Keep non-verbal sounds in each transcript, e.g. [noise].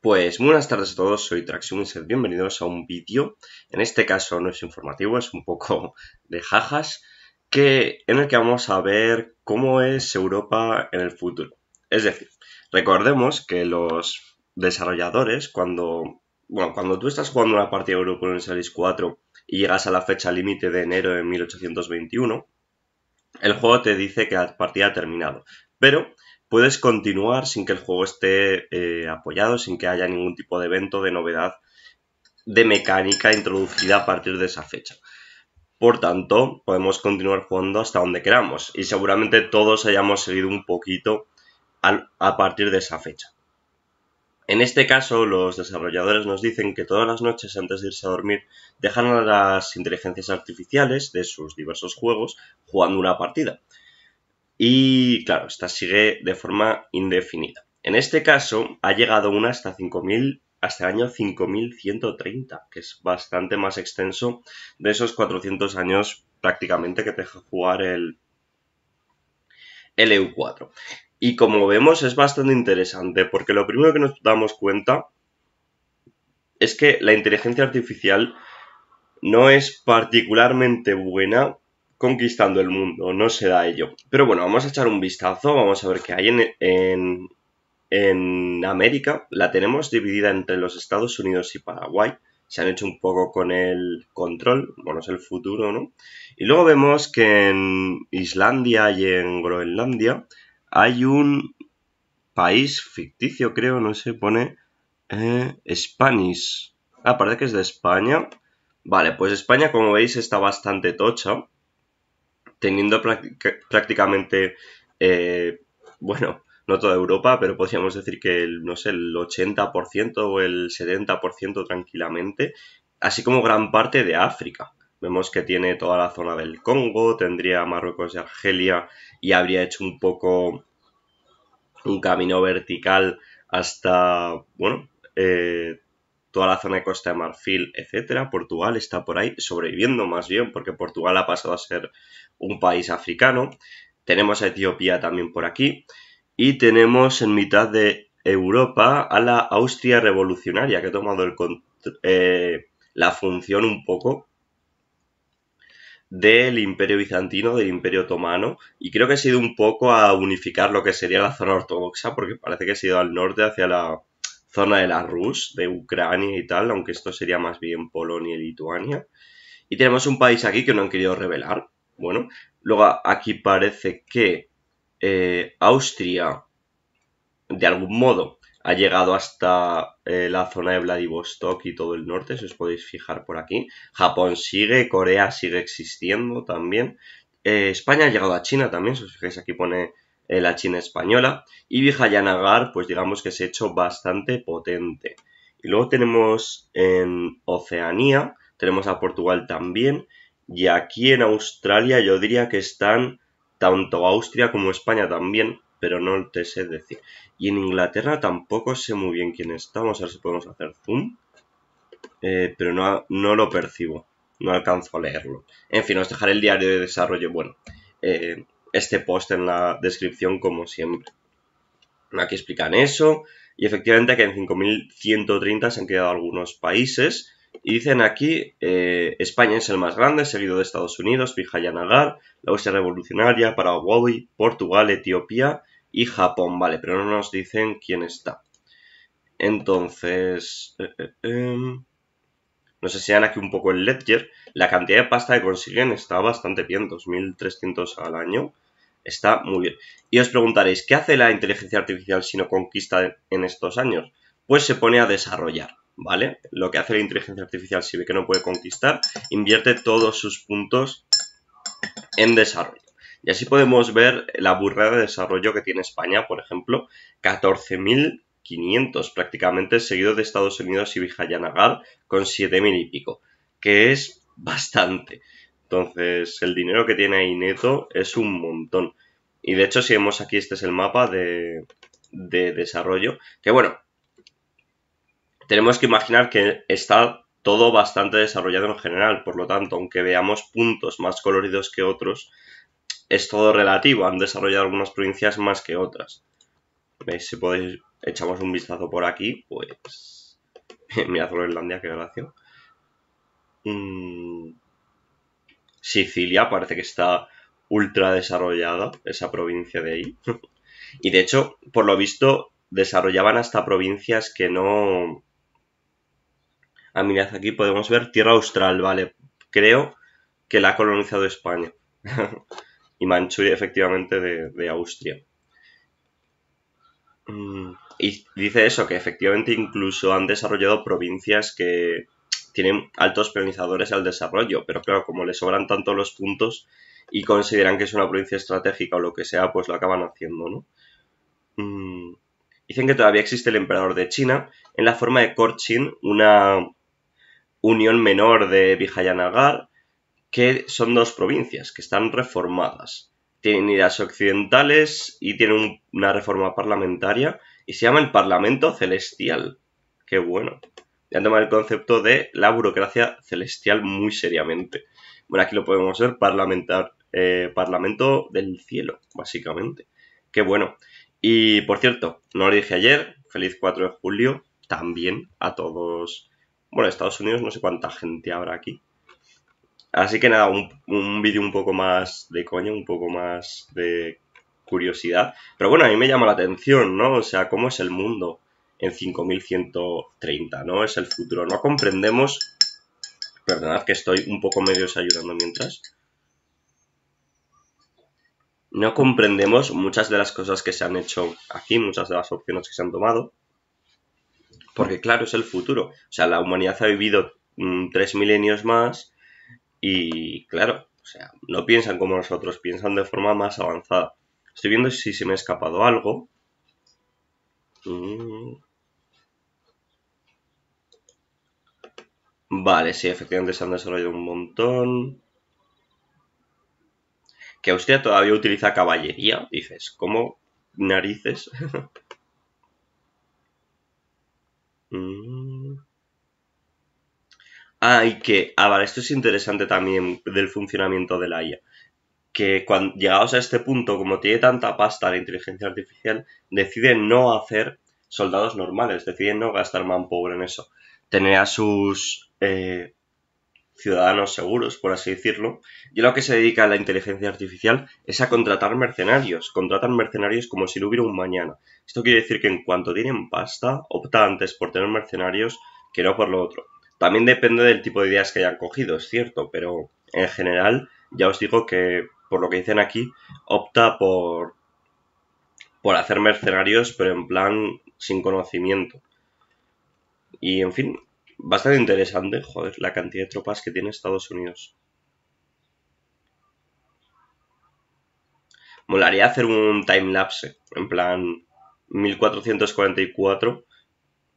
Pues buenas tardes a todos, soy ser bienvenidos a un vídeo, en este caso no es informativo, es un poco [laughs] de jajas, que, en el que vamos a ver cómo es Europa en el futuro. Es decir, recordemos que los desarrolladores, cuando, bueno, cuando tú estás jugando una partida de Europa en Series 4 y llegas a la fecha límite de enero de 1821, el juego te dice que la partida ha terminado, pero puedes continuar sin que el juego esté eh, apoyado, sin que haya ningún tipo de evento de novedad de mecánica introducida a partir de esa fecha. Por tanto, podemos continuar jugando hasta donde queramos y seguramente todos hayamos seguido un poquito a partir de esa fecha. En este caso, los desarrolladores nos dicen que todas las noches antes de irse a dormir dejan a las inteligencias artificiales de sus diversos juegos jugando una partida y claro, esta sigue de forma indefinida. En este caso ha llegado una hasta 5000 hasta el año 5130, que es bastante más extenso de esos 400 años prácticamente que te deja jugar el EU4. E y como vemos es bastante interesante, porque lo primero que nos damos cuenta es que la inteligencia artificial no es particularmente buena conquistando el mundo, no se da ello. Pero bueno, vamos a echar un vistazo, vamos a ver qué hay en, en, América. La tenemos dividida entre los Estados Unidos y Paraguay. Se han hecho un poco con el control, bueno, es el futuro, ¿no? Y luego vemos que en Islandia y en Groenlandia hay un país ficticio, creo, no se pone eh, Spanish. Ah, parece que es de España. Vale, pues España, como veis, está bastante tocha teniendo prácticamente, eh, bueno, no toda Europa, pero podríamos decir que, el, no sé, el 80% o el 70% tranquilamente, así como gran parte de África. Vemos que tiene toda la zona del Congo, tendría Marruecos y Argelia y habría hecho un poco un camino vertical hasta, bueno, eh, toda la zona de Costa de Marfil, etcétera. Portugal está por ahí sobreviviendo más bien, porque Portugal ha pasado a ser un país africano. Tenemos a Etiopía también por aquí. Y tenemos en mitad de Europa a la Austria revolucionaria, que ha tomado eh, la función un poco del imperio bizantino, del imperio otomano, y creo que ha sido un poco a unificar lo que sería la zona ortodoxa, porque parece que ha sido al norte hacia la, zona de la Rus, de Ucrania y tal, aunque esto sería más bien Polonia y Lituania. Y tenemos un país aquí que no han querido revelar. Bueno, luego aquí parece que eh, Austria, de algún modo, ha llegado hasta eh, la zona de Vladivostok y todo el norte, si os podéis fijar por aquí. Japón sigue, Corea sigue existiendo también. Eh, España ha llegado a China también, si os fijáis aquí pone la China española y Vijayanagar pues digamos que se ha hecho bastante potente. Y luego tenemos en Oceanía, tenemos a Portugal también y aquí en Australia yo diría que están tanto Austria como España también, pero no te sé decir. Y en Inglaterra tampoco sé muy bien quién está, vamos a ver si podemos hacer zoom, eh, pero no, no lo percibo no alcanzo a leerlo. En fin, os dejaré el diario de desarrollo. Bueno, eh, este post en la descripción como siempre. Aquí explican eso y efectivamente que en 5.130 se han quedado algunos países y dicen aquí eh, España es el más grande, seguido de Estados Unidos, Vijayanagar, la Austria Revolucionaria, Paraguay, Portugal, Etiopía y Japón, vale, pero no nos dicen quién está. Entonces, eh, eh, em, no enseñan aquí un poco el Ledger, la cantidad de pasta que consiguen está bastante bien, 2.300 al año, está muy bien. Y os preguntaréis, ¿qué hace la inteligencia artificial si no conquista en estos años? Pues se pone a desarrollar, ¿vale? Lo que hace la inteligencia artificial si ve que no puede conquistar, invierte todos sus puntos en desarrollo. Y así podemos ver la burrada de desarrollo que tiene España, por ejemplo, 14.000 500 prácticamente, seguido de Estados Unidos y Vijayanagar con 7.000 y pico, que es bastante. Entonces, el dinero que tiene ahí neto es un montón. Y de hecho, si vemos aquí, este es el mapa de, de desarrollo, que bueno, tenemos que imaginar que está todo bastante desarrollado en general, por lo tanto, aunque veamos puntos más coloridos que otros, es todo relativo, han desarrollado algunas provincias más que otras. ¿Veis? Si podéis echamos un vistazo por aquí, pues... [laughs] Mirad Groenlandia, qué gracia. Mm, Sicilia parece que está ultra desarrollada, esa provincia de ahí. [laughs] y de hecho, por lo visto, desarrollaban hasta provincias que no... Ah, mirad, aquí podemos ver Tierra Austral, vale. Creo que la ha colonizado España. [laughs] y Manchuria, efectivamente, de, Austria. Mmm y dice eso, que efectivamente incluso han desarrollado provincias que tienen altos penalizadores al desarrollo, pero claro, como le sobran tanto los puntos y consideran que es una provincia estratégica o lo que sea, pues lo acaban haciendo, ¿no? Mm, dicen que todavía existe el emperador de China en la forma de Korchin, una unión menor de Vijayanagar, que son dos provincias que están reformadas. Tienen ideas occidentales y tienen una reforma parlamentaria y se llama el Parlamento Celestial. Qué bueno. Ya han el concepto de la burocracia celestial muy seriamente. Bueno, aquí lo podemos ver, eh, Parlamento del Cielo, básicamente. Qué bueno. Y por cierto, no lo dije ayer, feliz 4 de julio también a todos. Bueno, Estados Unidos no sé cuánta gente habrá aquí. Así que nada, un, vídeo un poco más de coño, un poco más de curiosidad. Pero bueno, a mí me llama la atención, ¿no? O sea, cómo es el mundo en 5130, ¿no? Es el futuro. No comprendemos... Perdonad que estoy un poco medio desayunando mientras. No comprendemos muchas de las cosas que se han hecho aquí, muchas de las opciones que se han tomado. Porque claro, es el futuro. O sea, la humanidad ha vivido mm, tres milenios más y claro, o sea, no piensan como nosotros, piensan de forma más avanzada. Estoy viendo si se me ha escapado algo. Mm. Vale, sí, efectivamente se han desarrollado un montón. Que Austria todavía utiliza caballería, dices, ¿cómo narices? Ay, [laughs] mm. ah, que... Ah, vale, esto es interesante también del funcionamiento de la IA que cuando llegados a este punto, como tiene tanta pasta la inteligencia artificial, decide no hacer soldados normales, deciden no gastar manpower en eso. Tener a sus eh, ciudadanos seguros, por así decirlo. Y lo que se dedica a la inteligencia artificial es a contratar mercenarios. Contratan mercenarios como si no hubiera un mañana. Esto quiere decir que en cuanto tienen pasta, opta antes por tener mercenarios que no por lo otro. También depende del tipo de ideas que hayan cogido, es cierto, pero en general ya os digo que por lo que dicen aquí, opta por, por hacer mercenarios, pero en plan sin conocimiento. Y en fin, bastante interesante, joder, la cantidad de tropas que tiene Estados Unidos. Molaría hacer un timelapse, en plan 1444,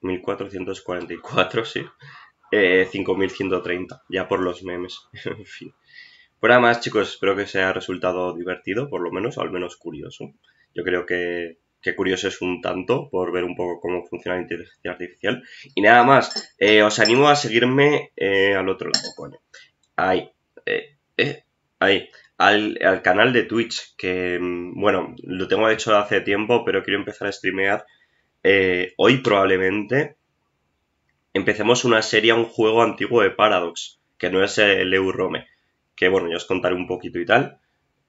1444, sí, eh, 5130, ya por los memes, [laughs] en fin nada más, chicos, espero que haya resultado divertido, por lo menos, o al menos curioso. Yo creo que, curioso es un tanto por ver un poco cómo funciona la inteligencia artificial. Y nada más, eh, os animo a seguirme eh, al otro lado, Ahí, eh, ahí. Al, al, canal de Twitch, que mm, bueno, lo tengo hecho hace tiempo, pero quiero empezar a streamear hoy probablemente. Empecemos una serie, un juego antiguo de Paradox, que no es el Eurome que bueno, ya os contaré un poquito y tal,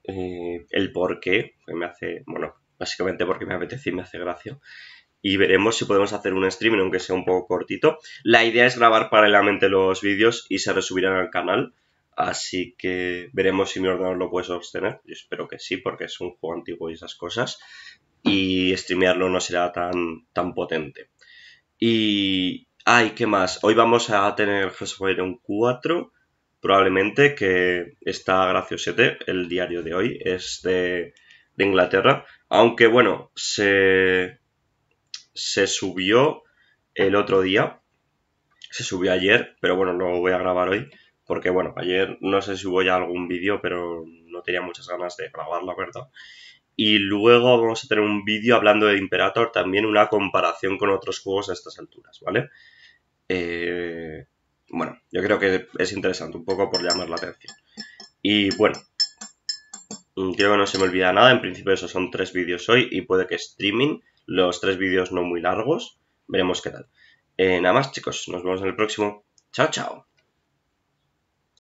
eh, el por qué, me hace, bueno, básicamente porque me apetece y me hace gracia. Y veremos si podemos hacer un streaming, aunque sea un poco cortito. La idea es grabar paralelamente los vídeos y se resubirán al canal. Así que veremos si mi ordenador lo puede sostener. Yo espero que sí, porque es un juego antiguo y esas cosas. Y streamearlo no será tan, tan potente. Y. ¡Ay, qué más! Hoy vamos a tener Heroes 4 probablemente que está Gracio7, el diario de hoy, es de, Inglaterra, aunque bueno, se, se subió el otro día, se subió ayer, pero bueno, lo voy a grabar hoy, porque bueno, ayer no sé si hubo ya algún vídeo, pero no tenía muchas ganas de grabarlo, verdad. Y luego vamos a tener un vídeo hablando de Imperator, también una comparación con otros juegos a estas alturas, ¿vale? Yo creo que es interesante, un poco por llamar la atención. Y bueno, mm, creo que no se me olvida nada. En principio esos son tres vídeos hoy y puede que streaming, los tres vídeos no muy largos. Veremos qué tal. Eh, nada más chicos, nos vemos en el próximo. Chao, chao.